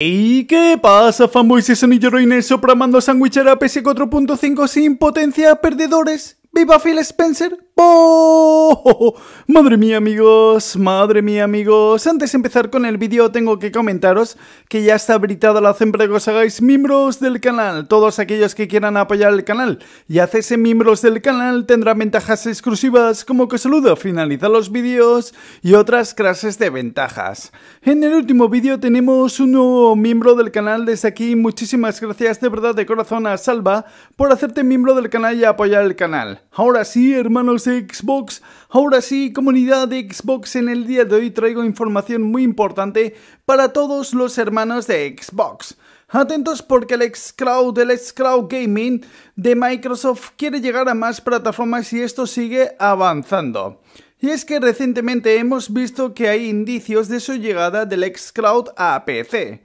¿Y qué pasa, fanboys? y Anillo Reiner sopramando sandwichar a ps 4.5 sin potencia, perdedores. ¡Viva Phil Spencer! Oh, madre mía amigos, madre mía amigos, antes de empezar con el vídeo tengo que comentaros que ya está habilitada la hacen para que os hagáis miembros del canal, todos aquellos que quieran apoyar el canal y hacerse miembros del canal tendrán ventajas exclusivas como que saludo, finaliza los vídeos y otras clases de ventajas. En el último vídeo tenemos un nuevo miembro del canal desde aquí, muchísimas gracias de verdad de corazón a Salva por hacerte miembro del canal y apoyar el canal. Ahora sí hermanos Xbox. Ahora sí, comunidad de Xbox, en el día de hoy traigo información muy importante para todos los hermanos de Xbox. Atentos porque el xCloud, el xCloud Gaming de Microsoft quiere llegar a más plataformas y esto sigue avanzando. Y es que recientemente hemos visto que hay indicios de su llegada del xCloud a PC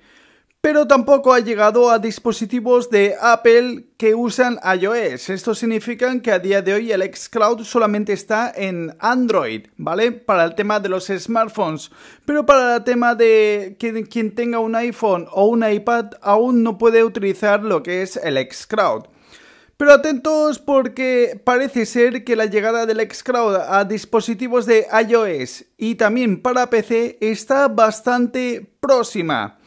pero tampoco ha llegado a dispositivos de Apple que usan iOS. Esto significa que a día de hoy el xCloud solamente está en Android, ¿vale? Para el tema de los smartphones, pero para el tema de quien tenga un iPhone o un iPad aún no puede utilizar lo que es el xCloud. Pero atentos porque parece ser que la llegada del xCloud a dispositivos de iOS y también para PC está bastante próxima.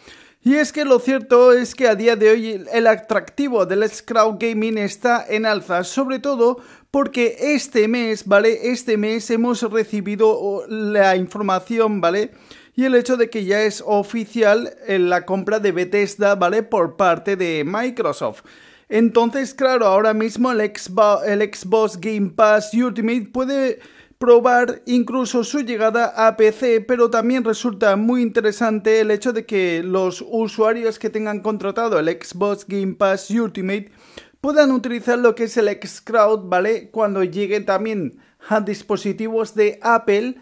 Y es que lo cierto es que a día de hoy el atractivo del Scrow Gaming está en alza, sobre todo porque este mes, ¿vale? Este mes hemos recibido la información, ¿vale? Y el hecho de que ya es oficial eh, la compra de Bethesda, ¿vale? Por parte de Microsoft. Entonces, claro, ahora mismo el el Xbox Game Pass Ultimate puede probar incluso su llegada a PC, pero también resulta muy interesante el hecho de que los usuarios que tengan contratado el Xbox Game Pass Ultimate puedan utilizar lo que es el Xcloud, ¿vale? Cuando llegue también a dispositivos de Apple,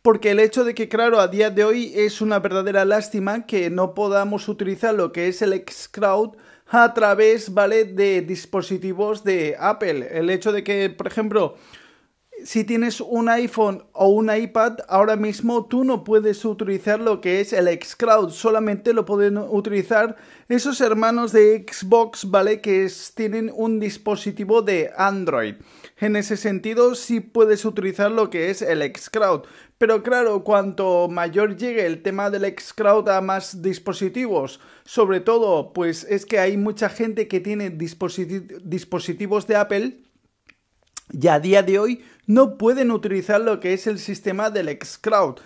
porque el hecho de que, claro, a día de hoy es una verdadera lástima que no podamos utilizar lo que es el Xcloud a través, ¿vale?, de dispositivos de Apple. El hecho de que, por ejemplo, si tienes un iPhone o un iPad, ahora mismo tú no puedes utilizar lo que es el Xcloud, solamente lo pueden utilizar esos hermanos de Xbox, ¿vale? Que tienen un dispositivo de Android. En ese sentido, sí puedes utilizar lo que es el Xcloud. Pero claro, cuanto mayor llegue el tema del Xcloud a más dispositivos, sobre todo, pues es que hay mucha gente que tiene dispositivos de Apple y a día de hoy no pueden utilizar lo que es el sistema del xCloud.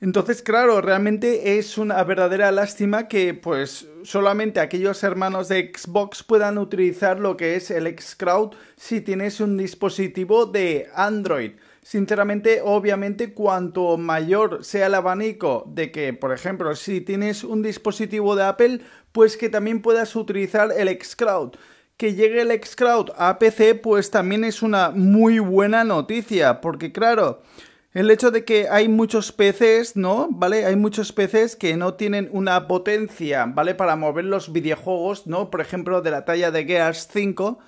Entonces, claro, realmente es una verdadera lástima que pues solamente aquellos hermanos de Xbox puedan utilizar lo que es el xCloud si tienes un dispositivo de Android. Sinceramente, obviamente, cuanto mayor sea el abanico de que, por ejemplo, si tienes un dispositivo de Apple, pues que también puedas utilizar el xCloud que llegue el xCloud a PC pues también es una muy buena noticia, porque claro, el hecho de que hay muchos PCs, ¿no? ¿Vale? Hay muchos PCs que no tienen una potencia, ¿vale? Para mover los videojuegos, ¿no? Por ejemplo, de la talla de Gears 5.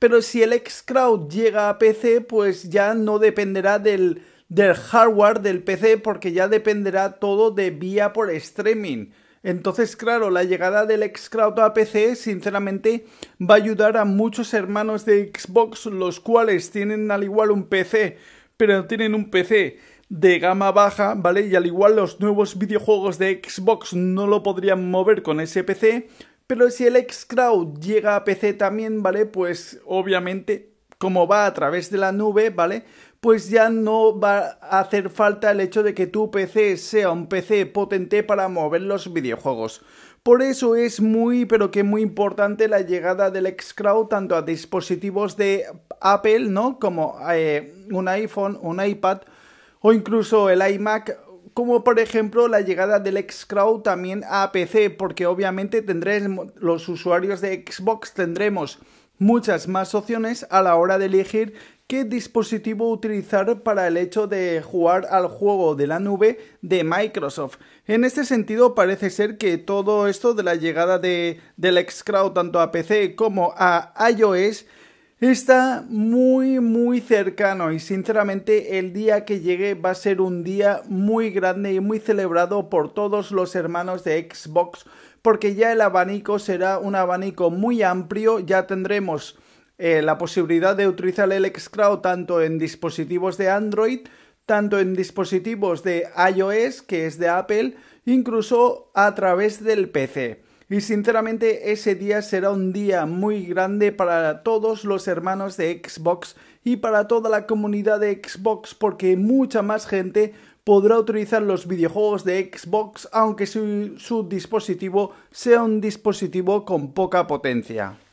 Pero si el xCloud llega a PC, pues ya no dependerá del, del hardware del PC, porque ya dependerá todo de vía por streaming. Entonces, claro, la llegada del X-Crowd a PC, sinceramente, va a ayudar a muchos hermanos de Xbox, los cuales tienen al igual un PC, pero no tienen un PC de gama baja, ¿vale? Y al igual los nuevos videojuegos de Xbox no lo podrían mover con ese PC, pero si el X-Crowd llega a PC también, ¿vale? Pues obviamente, como va a través de la nube, ¿vale? pues ya no va a hacer falta el hecho de que tu PC sea un PC potente para mover los videojuegos. Por eso es muy pero que muy importante la llegada del xCloud tanto a dispositivos de Apple, ¿no? Como eh, un iPhone, un iPad o incluso el iMac como por ejemplo la llegada del xCloud también a PC, porque obviamente tendremos los usuarios de Xbox tendremos muchas más opciones a la hora de elegir qué dispositivo utilizar para el hecho de jugar al juego de la nube de Microsoft. En este sentido parece ser que todo esto de la llegada de, del xCloud tanto a PC como a iOS está muy muy cercano y sinceramente el día que llegue va a ser un día muy grande y muy celebrado por todos los hermanos de Xbox porque ya el abanico será un abanico muy amplio, ya tendremos eh, la posibilidad de utilizar el xCloud tanto en dispositivos de Android, tanto en dispositivos de iOS, que es de Apple, incluso a través del PC. Y sinceramente ese día será un día muy grande para todos los hermanos de Xbox y para toda la comunidad de Xbox porque mucha más gente podrá utilizar los videojuegos de Xbox aunque su dispositivo sea un dispositivo con poca potencia.